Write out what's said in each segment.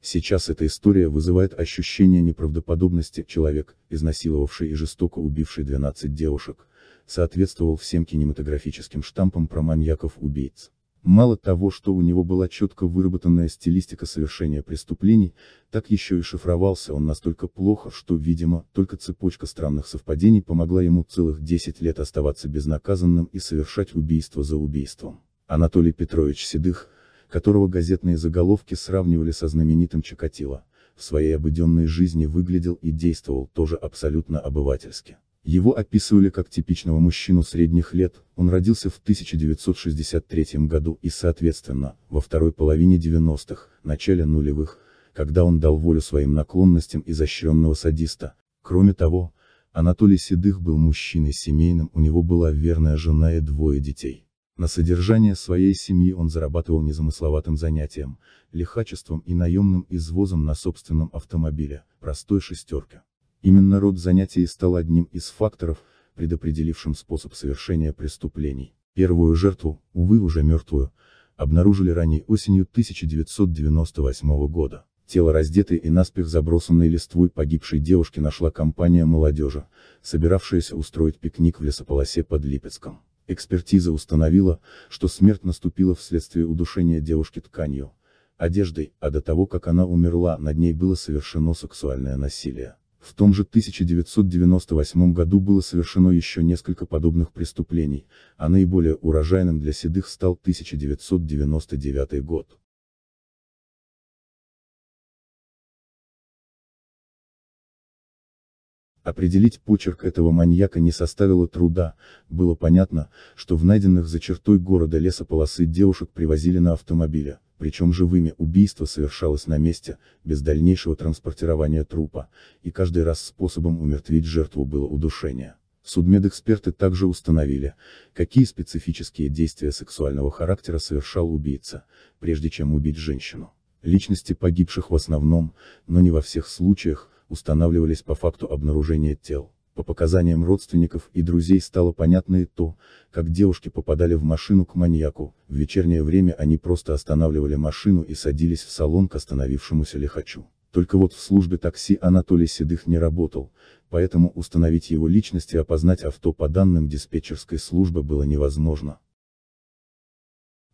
Сейчас эта история вызывает ощущение неправдоподобности, человек, изнасиловавший и жестоко убивший 12 девушек, соответствовал всем кинематографическим штампам про маньяков-убийц. Мало того, что у него была четко выработанная стилистика совершения преступлений, так еще и шифровался он настолько плохо, что, видимо, только цепочка странных совпадений помогла ему целых 10 лет оставаться безнаказанным и совершать убийство за убийством. Анатолий Петрович Седых, которого газетные заголовки сравнивали со знаменитым Чикатило, в своей обыденной жизни выглядел и действовал тоже абсолютно обывательски. Его описывали как типичного мужчину средних лет, он родился в 1963 году и соответственно, во второй половине 90-х, начале нулевых, когда он дал волю своим наклонностям изощренного садиста. Кроме того, Анатолий Седых был мужчиной семейным, у него была верная жена и двое детей. На содержание своей семьи он зарабатывал незамысловатым занятием, лихачеством и наемным извозом на собственном автомобиле, простой шестерке. Именно род занятий стал одним из факторов, предопределившим способ совершения преступлений. Первую жертву, увы уже мертвую, обнаружили ранней осенью 1998 года. Тело раздетой и наспех забросанной листвой погибшей девушки нашла компания молодежи, собиравшаяся устроить пикник в лесополосе под Липецком. Экспертиза установила, что смерть наступила вследствие удушения девушки тканью, одеждой, а до того, как она умерла, над ней было совершено сексуальное насилие. В том же 1998 году было совершено еще несколько подобных преступлений, а наиболее урожайным для седых стал 1999 год. Определить почерк этого маньяка не составило труда, было понятно, что в найденных за чертой города лесополосы девушек привозили на автомобиле, причем живыми, убийство совершалось на месте, без дальнейшего транспортирования трупа, и каждый раз способом умертвить жертву было удушение. Судмедэксперты также установили, какие специфические действия сексуального характера совершал убийца, прежде чем убить женщину. Личности погибших в основном, но не во всех случаях, устанавливались по факту обнаружения тел. По показаниям родственников и друзей стало понятно и то, как девушки попадали в машину к маньяку, в вечернее время они просто останавливали машину и садились в салон к остановившемуся лихачу. Только вот в службе такси Анатолий Седых не работал, поэтому установить его личность и опознать авто по данным диспетчерской службы было невозможно.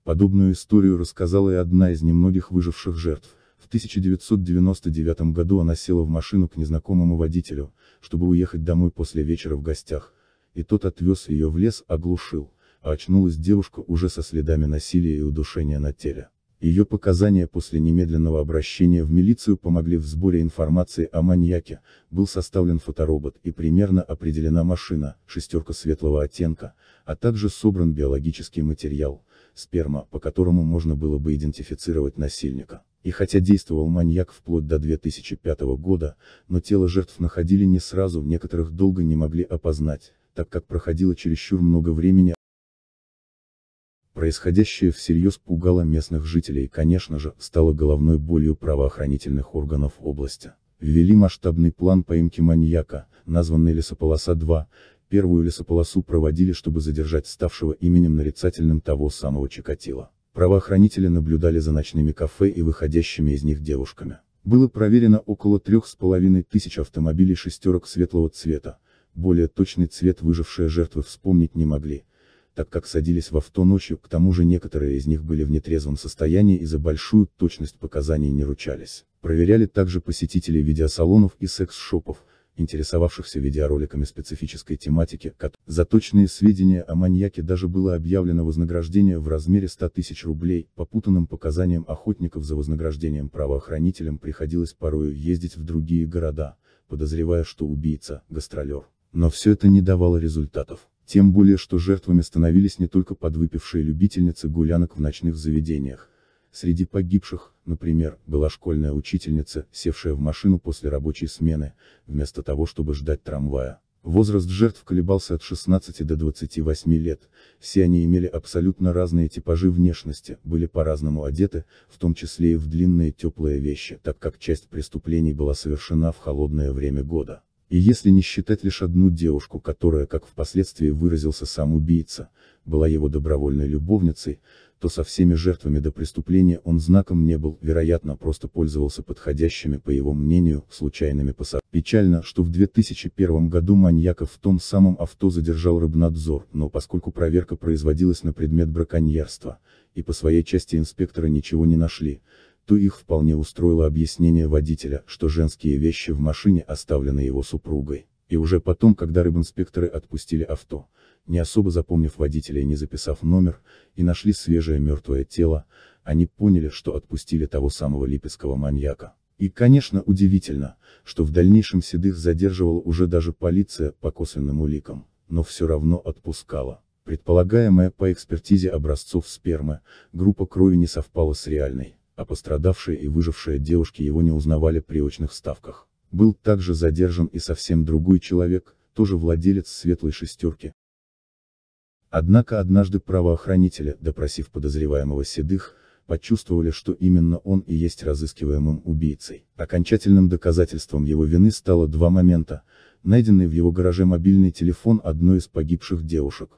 Подобную историю рассказала и одна из немногих выживших жертв – в 1999 году она села в машину к незнакомому водителю, чтобы уехать домой после вечера в гостях. И тот отвез ее в лес, оглушил, а очнулась девушка уже со следами насилия и удушения на теле. Ее показания после немедленного обращения в милицию помогли в сборе информации о маньяке, был составлен фоторобот и примерно определена машина, шестерка светлого оттенка, а также собран биологический материал, сперма, по которому можно было бы идентифицировать насильника. И хотя действовал маньяк вплоть до 2005 года, но тело жертв находили не сразу, некоторых долго не могли опознать, так как проходило чересчур много времени. Происходящее всерьез пугало местных жителей и, конечно же, стало головной болью правоохранительных органов области ввели масштабный план поимки маньяка, названный «Лесополоса-2», первую лесополосу проводили, чтобы задержать ставшего именем нарицательным того самого Чикатила. Правоохранители наблюдали за ночными кафе и выходящими из них девушками. Было проверено около трех с половиной тысяч автомобилей шестерок светлого цвета, более точный цвет выжившие жертвы вспомнить не могли, так как садились в авто ночью, к тому же некоторые из них были в нетрезвом состоянии и за большую точность показаний не ручались. Проверяли также посетителей видеосалонов и секс-шопов, интересовавшихся видеороликами специфической тематики, за точные сведения о маньяке даже было объявлено вознаграждение в размере 100 тысяч рублей, по путанным показаниям охотников за вознаграждением правоохранителям приходилось порою ездить в другие города, подозревая, что убийца – гастролер. Но все это не давало результатов. Тем более, что жертвами становились не только подвыпившие любительницы гулянок в ночных заведениях, Среди погибших, например, была школьная учительница, севшая в машину после рабочей смены, вместо того чтобы ждать трамвая. Возраст жертв колебался от 16 до 28 лет, все они имели абсолютно разные типажи внешности, были по-разному одеты, в том числе и в длинные теплые вещи, так как часть преступлений была совершена в холодное время года. И если не считать лишь одну девушку, которая, как впоследствии выразился сам убийца, была его добровольной любовницей, что со всеми жертвами до преступления он знаком не был, вероятно, просто пользовался подходящими, по его мнению, случайными пассажирами. Печально, что в 2001 году маньяков в том самом авто задержал рыбнадзор, но поскольку проверка производилась на предмет браконьерства, и по своей части инспекторы ничего не нашли, то их вполне устроило объяснение водителя, что женские вещи в машине оставлены его супругой. И уже потом, когда рыбинспекторы отпустили авто, не особо запомнив водителя и не записав номер, и нашли свежее мертвое тело, они поняли, что отпустили того самого липецкого маньяка. И, конечно, удивительно, что в дальнейшем Седых задерживала уже даже полиция по косвенным уликам, но все равно отпускала. Предполагаемая по экспертизе образцов спермы, группа крови не совпала с реальной, а пострадавшие и выжившие девушки его не узнавали при очных ставках. Был также задержан и совсем другой человек, тоже владелец светлой шестерки, Однако однажды правоохранители, допросив подозреваемого Седых, почувствовали, что именно он и есть разыскиваемым убийцей. Окончательным доказательством его вины стало два момента, найденный в его гараже мобильный телефон одной из погибших девушек.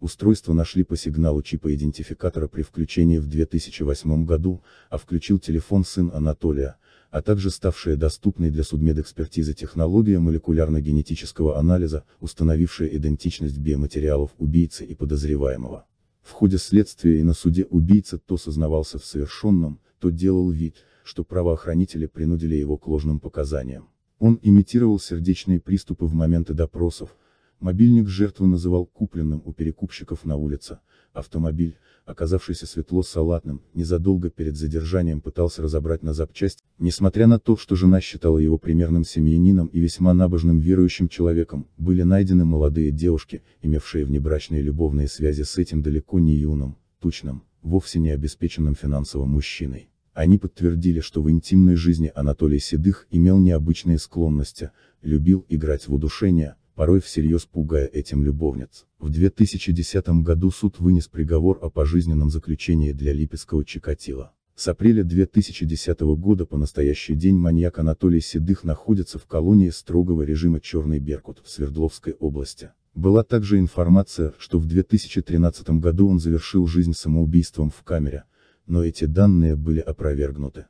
Устройство нашли по сигналу чипа идентификатора при включении в 2008 году, а включил телефон сын Анатолия, а также ставшая доступной для судмедэкспертизы технология молекулярно-генетического анализа, установившая идентичность биоматериалов убийцы и подозреваемого. В ходе следствия и на суде убийца то сознавался в совершенном, то делал вид, что правоохранители принудили его к ложным показаниям. Он имитировал сердечные приступы в моменты допросов, Мобильник жертвы называл купленным у перекупщиков на улице. Автомобиль, оказавшийся светло-салатным, незадолго перед задержанием пытался разобрать на запчасти, несмотря на то, что жена считала его примерным семьянином и весьма набожным верующим человеком, были найдены молодые девушки, имевшие внебрачные любовные связи с этим далеко не юным, тучным, вовсе не обеспеченным финансовым мужчиной. Они подтвердили, что в интимной жизни Анатолий Седых имел необычные склонности, любил играть в удушение, порой всерьез пугая этим любовниц. В 2010 году суд вынес приговор о пожизненном заключении для липецкого Чикатила. С апреля 2010 года по настоящий день маньяк Анатолий Седых находится в колонии строгого режима «Черный Беркут» в Свердловской области. Была также информация, что в 2013 году он завершил жизнь самоубийством в камере, но эти данные были опровергнуты.